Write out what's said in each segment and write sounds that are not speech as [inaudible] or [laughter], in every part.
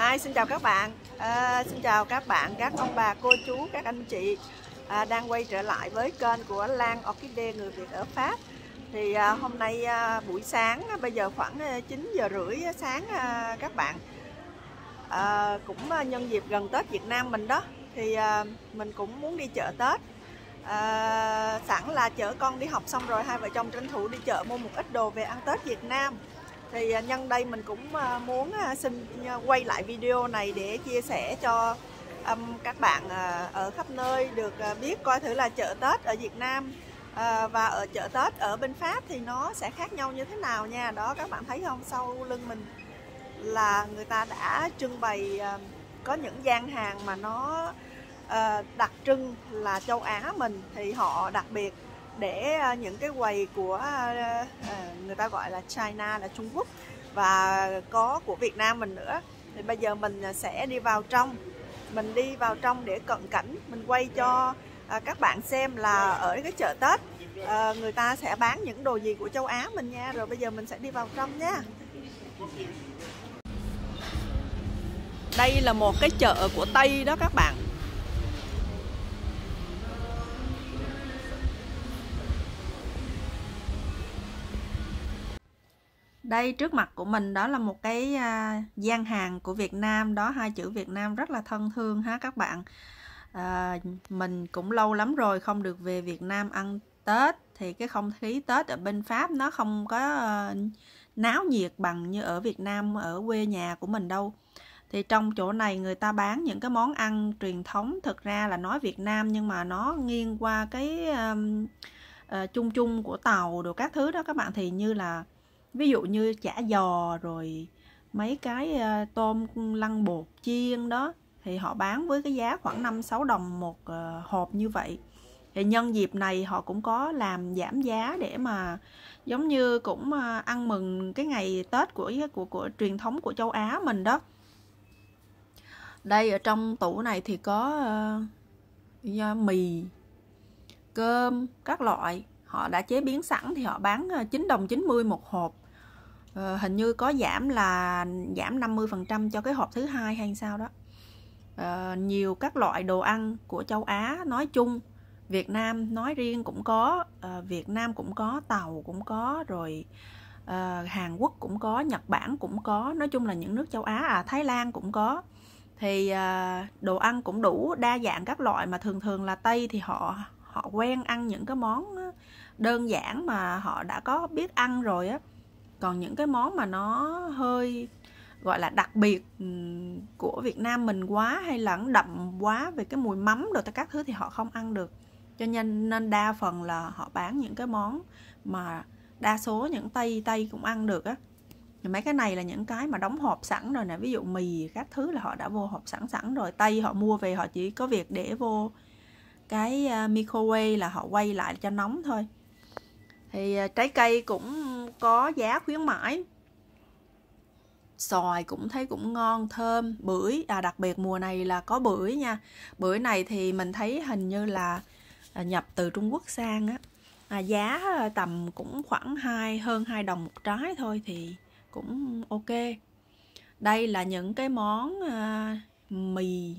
hai xin chào các bạn à, Xin chào các bạn, các ông bà, cô chú, các anh chị à, Đang quay trở lại với kênh của Lan Orchidea Người Việt ở Pháp Thì à, hôm nay à, buổi sáng, à, bây giờ khoảng 9 à, giờ rưỡi sáng à, các bạn à, Cũng à, nhân dịp gần Tết Việt Nam mình đó Thì à, mình cũng muốn đi chợ Tết à, Sẵn là chở con đi học xong rồi hai vợ chồng tranh thủ đi chợ mua một ít đồ về ăn Tết Việt Nam thì à, nhân đây mình cũng à, muốn à, xin quay lại video này để chia sẻ cho các bạn ở khắp nơi được biết coi thử là chợ Tết ở Việt Nam và ở chợ Tết ở bên Pháp thì nó sẽ khác nhau như thế nào nha đó các bạn thấy không sau lưng mình là người ta đã trưng bày có những gian hàng mà nó đặc trưng là châu Á mình thì họ đặc biệt để ờ, những cái quầy của ờ, ờ, người ta gọi là China là Trung Quốc và có của Việt Nam mình nữa thì bây giờ mình sẽ đi vào trong mình đi vào trong để cận cảnh mình quay cho các bạn xem là ở cái chợ Tết người ta sẽ bán những đồ gì của châu Á mình nha rồi bây giờ mình sẽ đi vào trong nha đây là một cái chợ của Tây đó các bạn đây trước mặt của mình đó là một cái à, gian hàng của Việt Nam đó hai chữ Việt Nam rất là thân thương ha các bạn à, mình cũng lâu lắm rồi không được về Việt Nam ăn Tết thì cái không khí Tết ở bên Pháp nó không có à, náo nhiệt bằng như ở Việt Nam ở quê nhà của mình đâu thì trong chỗ này người ta bán những cái món ăn truyền thống thực ra là nói Việt Nam nhưng mà nó nghiêng qua cái um, uh, chung chung của tàu đồ các thứ đó các bạn thì như là ví dụ như chả giò rồi mấy cái ờ, tôm lăn bột chiên đó thì họ bán với cái giá khoảng 5 6 đồng một ờ, hộp như vậy. Thì nhân dịp này họ cũng có làm giảm giá để mà giống như cũng ờ, ăn mừng cái ngày Tết của của của, của truyền thống của châu Á mình đó. Đây ở trong tủ này thì có uh, mì, cơm các loại, họ đã chế biến sẵn thì họ bán 9 đồng 90 một hộp Ờ, hình như có giảm là giảm 50% cho cái hộp thứ hai hay sao đó ờ, nhiều các loại đồ ăn của châu Á nói chung Việt Nam nói riêng cũng có ờ, Việt Nam cũng có Tàu cũng có rồi uh, Hàn Quốc cũng có Nhật Bản cũng có nói chung là những nước châu Á à Thái Lan cũng có thì uh, đồ ăn cũng đủ đa dạng các loại mà thường thường là Tây thì họ họ quen ăn những cái món đơn giản mà họ đã có biết ăn rồi á còn những cái món mà nó hơi gọi là đặc biệt ừ, của Việt Nam mình quá hay là đậm quá về cái mùi mắm rồi các thứ thì họ không ăn được cho nên nên đa phần là họ bán những cái món mà đa số những tây tây cũng ăn được á mấy cái này là những cái mà đóng hộp sẵn rồi nè ví dụ mì các thứ là họ đã vô hộp sẵn sẵn rồi tây họ mua về họ chỉ có việc để vô cái ờ, microwave là họ quay lại cho nóng thôi thì à, trái cây cũng có giá khuyến mãi xoài cũng thấy cũng ngon thơm bưởi à đặc biệt mùa này là có bưởi nha bưởi này thì mình thấy hình như là à, nhập từ Trung Quốc sang á à, giá à, tầm cũng khoảng hai hơn 2 đồng một trái thôi thì cũng ok đây là những cái món à, mì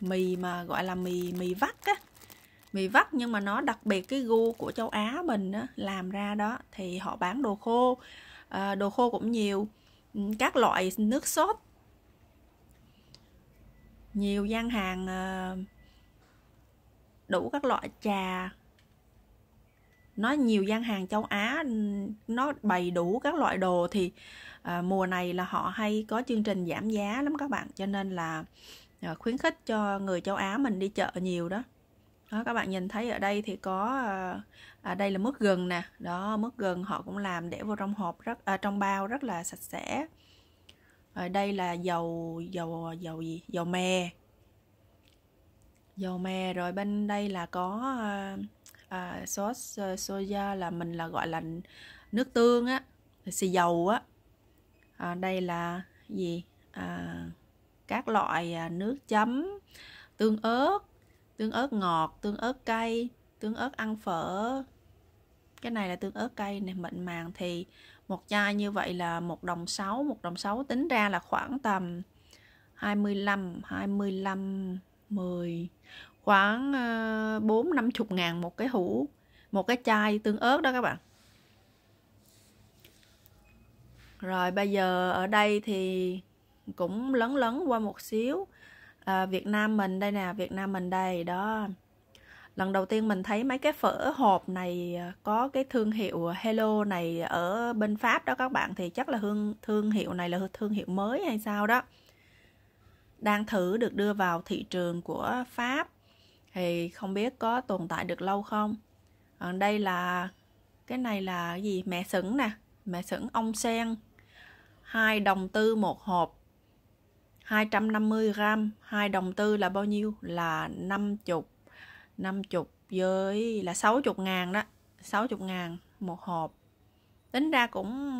mì mà gọi là mì mì vắt á mì vắt nhưng mà nó đặc biệt cái gu của châu Á mình đó, làm ra đó thì họ bán đồ khô à, đồ khô cũng nhiều ừ, các loại nước sốt nhiều gian hàng à, đủ các loại trà nó nhiều gian hàng châu Á ừ, nó bày đủ các loại đồ thì à, mùa này là họ hay có chương trình giảm giá lắm các bạn cho nên là à, khuyến khích cho người châu Á mình đi chợ nhiều đó đó các bạn nhìn thấy ở đây thì có ờ, à, đây là mứt gừng nè đó mứt gừng họ cũng làm để vô trong hộp rất à, trong bao rất là sạch sẽ ở đây là dầu dầu dầu gì dầu mè dầu mè rồi bên đây là có ờ, à, sauce soja là mình là gọi là nước tương á xì dầu á à, đây là gì à, các loại à, nước chấm tương ớt tương ớt ngọt tương ớt cay tương ớt ăn phở cái này là tương ớt cay này mịn màng thì một chai như vậy là một đồng sáu một đồng sáu tính ra là khoảng tầm 25 25 10 khoảng 4 ờ, 50 ngàn một cái hũ một cái chai tương ớt đó các bạn rồi bây giờ ở đây thì cũng lấn lấn qua một xíu à, Việt Nam mình đây nè Việt Nam mình đây đó lần đầu tiên mình thấy mấy cái phở hộp này à, có cái thương hiệu Hello này ở bên Pháp đó các bạn thì chắc là hương thương hiệu này là thương hiệu mới hay sao đó đang thử được đưa vào thị trường của Pháp thì không biết có tồn tại được lâu không ở đây là cái này là gì mẹ sửng nè mẹ sửng ong sen hai đồng tư một hộp 250 g 2 đồng tư là bao nhiêu là 50 50 với là 60 ngàn đó 60 ngàn một hộp tính ra cũng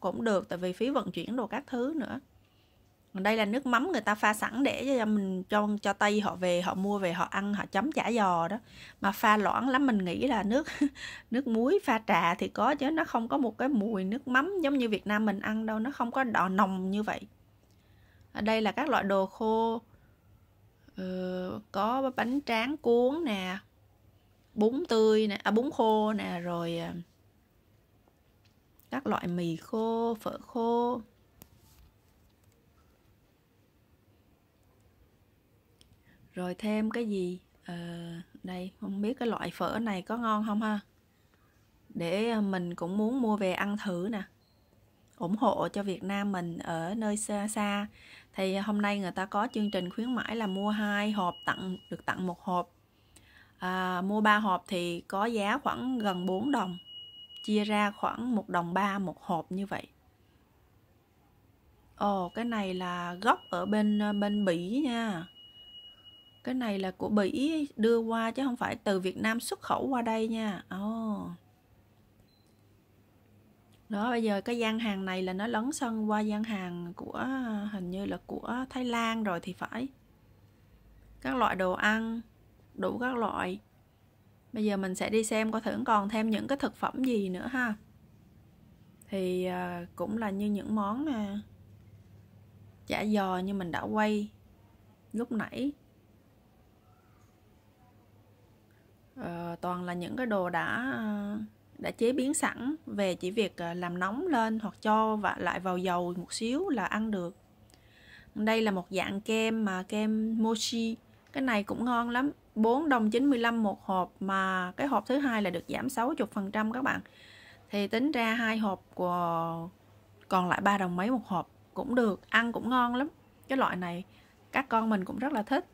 cũng được tại vì phí vận chuyển đồ các thứ nữa đây là nước mắm người ta pha sẵn để cho mình cho cho tây họ về họ mua về họ ăn họ chấm chả giò đó mà pha loãng lắm mình nghĩ là nước [laughs] nước muối pha trà thì có chứ nó không có một cái mùi nước mắm giống như Việt Nam mình ăn đâu nó không có đỏ nồng như vậy ở đây là các loại đồ khô ừ, có bánh tráng cuốn nè bún tươi nè à, bún khô nè rồi ờ, các loại mì khô phở khô rồi thêm cái gì à, đây không biết cái loại phở này có ngon không ha để mình cũng muốn mua về ăn thử nè ủng hộ cho Việt Nam mình ở nơi xa xa thì à, hôm nay người ta có chương trình khuyến mãi là mua hai hộp tặng được tặng một hộp à, mua ba hộp thì có giá khoảng gần 4 đồng chia ra khoảng một đồng ba một hộp như vậy Ồ cái này là gốc ở bên à, bên Bỉ nha cái này là của Bỉ đưa qua chứ không phải từ Việt Nam xuất khẩu qua đây nha Ồ oh đó bây giờ cái gian hàng này là nó lấn sân qua gian hàng của hình như là của Thái Lan rồi thì phải các loại đồ ăn đủ các loại bây giờ mình sẽ đi xem coi thử còn thêm những cái thực phẩm gì nữa ha thì à, cũng là như những món à, chả giò như mình đã quay lúc nãy ờ, toàn là những cái đồ đã à, đã chế biến sẵn về chỉ việc à, làm nóng lên hoặc cho và lại vào dầu một xíu là ăn được đây là một dạng kem mà kem mochi cái này cũng ngon lắm 4 đồng 95 một hộp mà cái hộp thứ hai là được giảm 60% các bạn thì tính ra hai hộp của còn lại 3 đồng mấy một hộp cũng được ăn cũng ngon lắm cái loại này các con mình cũng rất là thích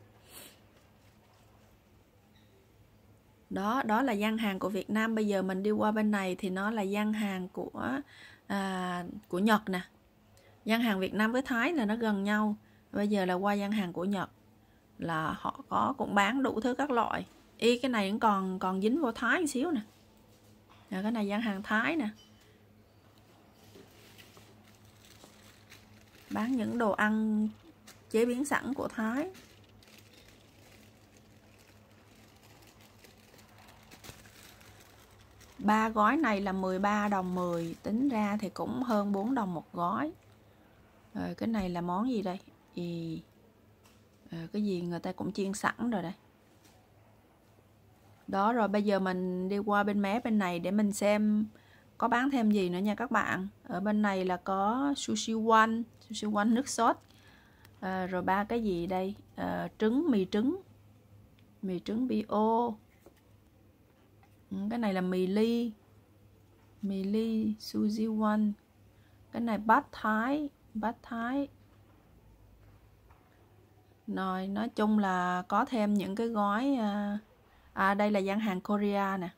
đó đó là gian hàng của Việt Nam bây giờ mình đi qua bên này thì nó là gian hàng của à, của Nhật nè gian hàng Việt Nam với Thái là nó gần nhau bây giờ là qua gian hàng của Nhật là họ có cũng bán đủ thứ các loại y cái này vẫn còn còn dính vô Thái một xíu nè Rồi, cái này gian hàng Thái nè bán những đồ ăn chế biến sẵn của Thái ba gói này là 13 đồng 10 tính ra thì cũng hơn 4 đồng một gói rồi cái này là món gì đây thì ờ, cái gì người ta cũng chiên sẵn rồi đây đó rồi bây giờ mình đi qua bên mé bên này để mình xem có bán thêm gì nữa nha các bạn ở bên này là có sushi one sushi one nước sốt à, rồi ba cái gì đây à, trứng mì trứng mì trứng bio Ừ, cái này là mì ly mì ly suji one cái này bát thái bát thái rồi nói chung là có thêm những cái gói à, à đây là gian hàng Korea nè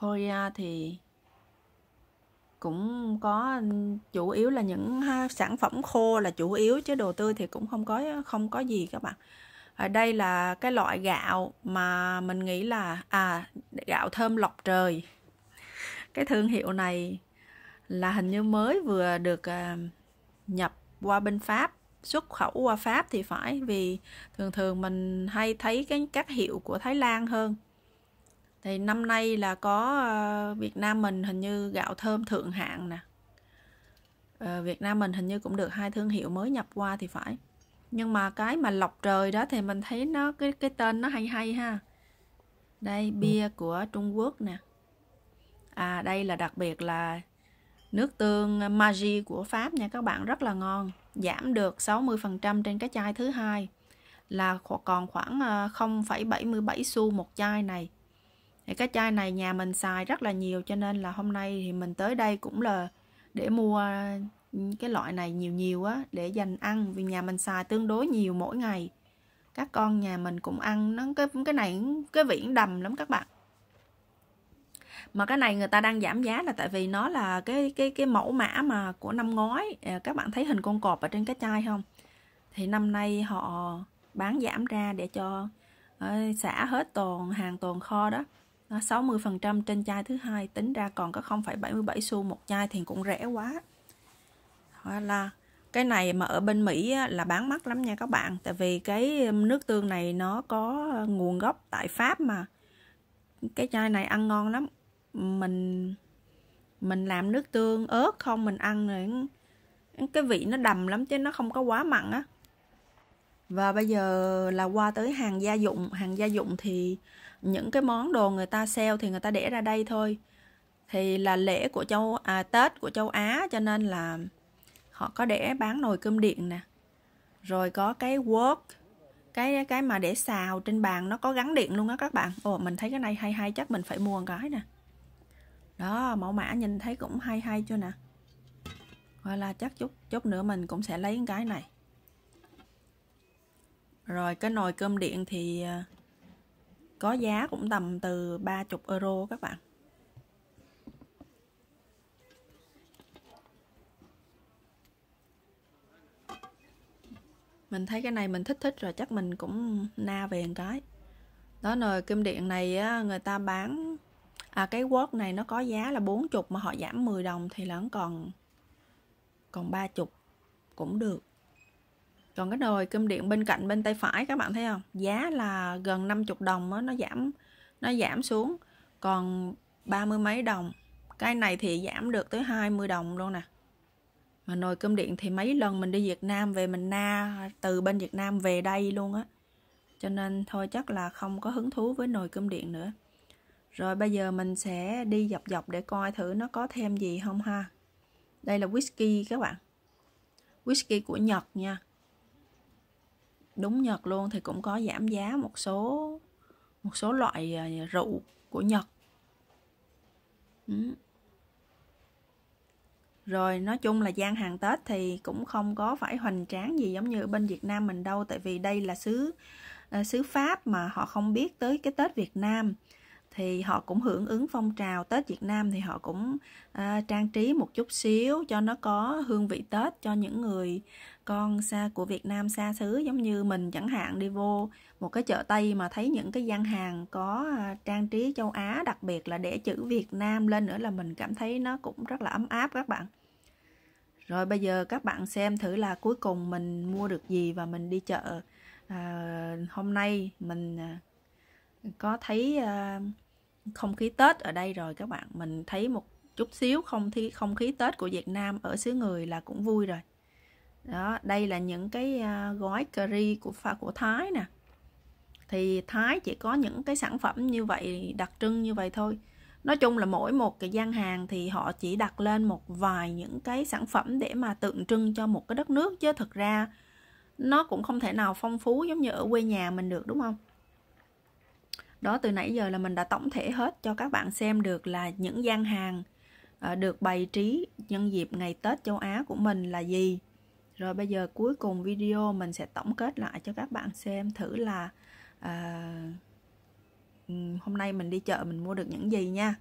Korea thì cũng có chủ yếu là những sản phẩm khô là chủ yếu chứ đồ tươi thì cũng không có không có gì các bạn ở đây là cái loại gạo mà mình nghĩ là à gạo thơm lọc trời cái thương hiệu này là hình như mới vừa được à, nhập qua bên Pháp xuất khẩu qua Pháp thì phải vì thường thường mình hay thấy cái các hiệu của Thái Lan hơn thì năm nay là có à, Việt Nam mình hình như gạo thơm thượng hạng nè ờ, Việt Nam mình hình như cũng được hai thương hiệu mới nhập qua thì phải nhưng mà cái mà lọc trời đó thì mình thấy nó cái cái tên nó hay hay ha đây ừ. bia của Trung Quốc nè à đây là đặc biệt là nước tương Maggi của Pháp nha các bạn rất là ngon giảm được 60% trên cái chai thứ hai là còn khoảng 0,77 ờ, xu một chai này thì cái chai này nhà mình xài rất là nhiều cho nên là hôm nay thì mình tới đây cũng là để mua ừ, cái loại này nhiều nhiều á để dành ăn vì nhà mình xài tương đối nhiều mỗi ngày các con nhà mình cũng ăn nó cái cái này cái vị đầm lắm các bạn mà cái này người ta đang giảm giá là tại vì nó là cái cái cái mẫu mã mà của năm ngoái à, các bạn thấy hình con cọp ở trên cái chai không thì năm nay họ bán giảm ra để cho ờ, xả hết tồn hàng tồn kho đó 60% trên chai thứ hai tính ra còn có 0,77 xu một chai thì cũng rẻ quá. Hoặc là cái này mà ở bên Mỹ là bán mắc lắm nha các bạn tại vì cái um, nước tương này nó có uh, nguồn gốc tại Pháp mà cái chai này ăn ngon lắm mình mình làm nước tương ớt không mình ăn rồi cái vị nó đầm lắm chứ nó không có quá mặn á và bây giờ là qua tới hàng gia dụng hàng gia dụng thì những cái món đồ người ta sale thì người ta để ra đây thôi thì là lễ của châu à, tết của châu á cho nên là họ có để bán nồi cơm điện nè rồi có cái wok cái cái mà để xào trên bàn nó có gắn điện luôn á các bạn ồ mình thấy cái này hay hay chắc mình phải mua một cái nè đó mẫu mã nhìn thấy cũng hay hay chưa nè hoặc là chắc chút chút nữa mình cũng sẽ lấy cái này rồi cái nồi cơm điện thì à, có giá cũng tầm từ 30 euro các bạn mình thấy cái này mình thích thích rồi chắc mình cũng na về một cái đó rồi kim điện này á, người ta bán à cái word này nó có giá là bốn chục mà họ giảm 10 đồng thì là còn còn ba chục cũng được còn cái nồi cơm điện bên cạnh bên tay phải các bạn thấy không giá là gần 50 đồng đó, nó giảm nó giảm xuống còn ba mươi mấy đồng cái này thì giảm được tới 20 đồng luôn nè mà nồi cơm điện thì mấy lần mình đi Việt Nam về mình na từ bên Việt Nam về đây luôn á cho nên thôi chắc là không có hứng thú với nồi cơm điện nữa rồi bây giờ mình sẽ đi dọc dọc để coi thử nó có thêm gì không ha đây là whisky các bạn whisky của Nhật nha đúng Nhật luôn thì cũng có giảm giá một số một số loại à, rượu của Nhật ừ rồi nói chung là gian hàng Tết thì cũng không có phải hoành tráng gì giống như bên Việt Nam mình đâu tại vì đây là xứ à, xứ Pháp mà họ không biết tới cái Tết Việt Nam thì họ cũng hưởng ứng phong trào Tết Việt Nam thì họ cũng uh, trang trí một chút xíu cho nó có hương vị Tết cho những người con xa của Việt Nam xa xứ giống như mình chẳng hạn đi vô một cái chợ Tây mà thấy những cái gian hàng có à, trang trí châu Á đặc biệt là để chữ Việt Nam lên nữa là mình cảm thấy nó cũng rất là ấm áp các bạn rồi bây giờ các bạn xem thử là cuối cùng mình mua được gì và mình đi chợ à, hôm nay mình à, có thấy à, không khí Tết ở đây rồi các bạn mình thấy một chút xíu không khí không khí Tết của Việt Nam ở xứ người là cũng vui rồi đó đây là những cái à, gói curry của pha của Thái nè thì Thái chỉ có những cái sản phẩm như vậy đặc trưng như vậy thôi nói chung là mỗi một cái gian hàng thì họ chỉ đặt lên một vài những cái sản phẩm để mà tượng trưng cho một cái đất nước chứ thực ra nó cũng không thể nào phong phú giống như ở quê nhà mình được đúng không đó từ nãy giờ là mình đã tổng thể hết cho các bạn xem được là những gian hàng à, được bày trí nhân dịp ngày Tết châu Á của mình là gì rồi bây giờ cuối cùng video mình sẽ tổng kết lại cho các bạn xem thử là à, hôm nay mình đi chợ mình mua được những gì nha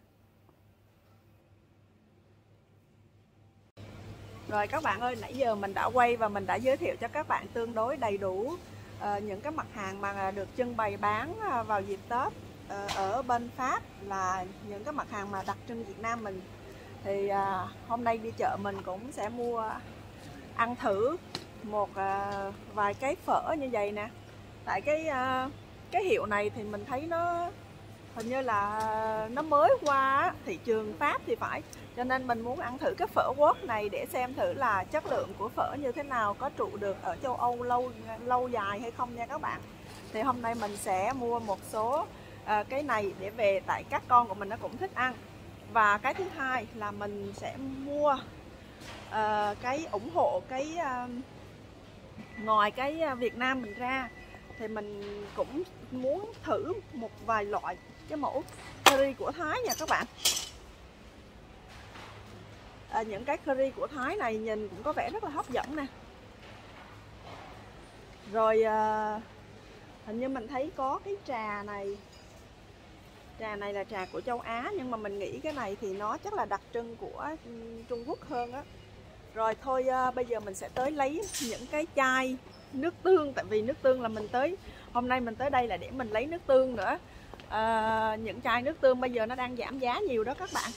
Rồi các bạn ơi, nãy giờ mình đã quay và mình đã giới thiệu cho các bạn tương đối đầy đủ uh, những cái mặt hàng mà được trưng bày bán ờ, vào dịp Tết uh, ở bên Pháp là những cái mặt hàng mà đặc trưng Việt Nam mình. Thì uh, hôm nay đi chợ mình cũng sẽ mua ăn thử một uh, vài cái phở như vậy nè tại cái uh, cái hiệu này thì mình thấy nó hình như là nó mới qua thị trường Pháp thì phải cho nên mình muốn ăn thử cái phở quốc này để xem thử là chất lượng của phở như thế nào có trụ được ở châu Âu lâu lâu dài hay không nha các bạn thì hôm nay mình sẽ mua một số uh, cái này để về tại các con của mình nó cũng thích ăn và cái thứ hai là mình sẽ mua uh, cái ủng hộ cái uh, ngoài cái ờ, Việt Nam mình ra thì mình cũng muốn thử một vài loại cái mẫu curry của Thái nha các bạn à, những cái curry của Thái này nhìn cũng có vẻ rất là hấp dẫn nè rồi à, hình như mình thấy có cái trà này trà này là trà của châu Á nhưng mà mình nghĩ cái này thì nó chắc là đặc trưng của Trung Quốc hơn á rồi thôi à, bây giờ mình sẽ tới lấy những cái chai nước tương tại vì nước tương là mình tới hôm nay mình tới đây là để mình lấy nước tương nữa à, những chai nước tương bây giờ nó đang giảm giá nhiều đó các bạn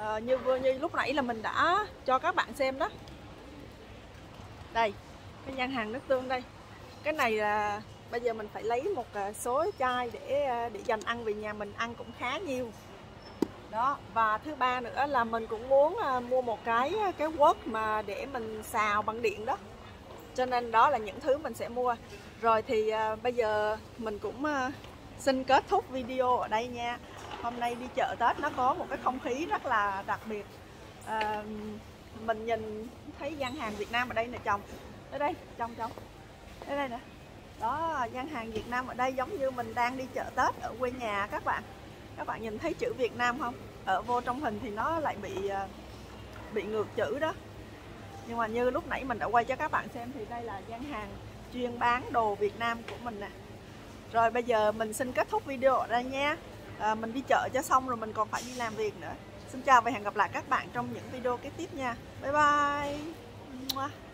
à, như vừa như lúc nãy là mình đã cho các bạn xem đó đây cái gian hàng nước tương đây cái này là bây giờ mình phải lấy một à, số chai để à, để dành ăn vì nhà mình ăn cũng khá nhiều đó và thứ ba nữa là mình cũng muốn à, mua một cái cái wok mà để mình xào bằng điện đó cho nên đó là những thứ mình sẽ mua rồi thì bây giờ mình cũng xin kết thúc video ở đây nha hôm nay đi chợ tết nó có một cái không khí rất là đặc biệt à, mình nhìn thấy gian hàng việt nam ở đây nè chồng tới đây chồng chồng tới đây nè đó gian hàng Việt Nam ở đây giống như mình đang đi chợ Tết ở quê nhà các bạn các bạn nhìn thấy chữ Việt Nam không ở vô trong hình thì nó lại bị ờ, bị ngược chữ đó nhưng mà như lúc nãy mình đã quay cho các bạn xem thì đây là gian hàng chuyên bán đồ Việt Nam của mình nè rồi bây giờ mình xin kết thúc video ở đây nha à, mình đi chợ cho xong rồi mình còn phải đi làm việc nữa xin chào và hẹn gặp lại các bạn trong những video kế tiếp nha bye bye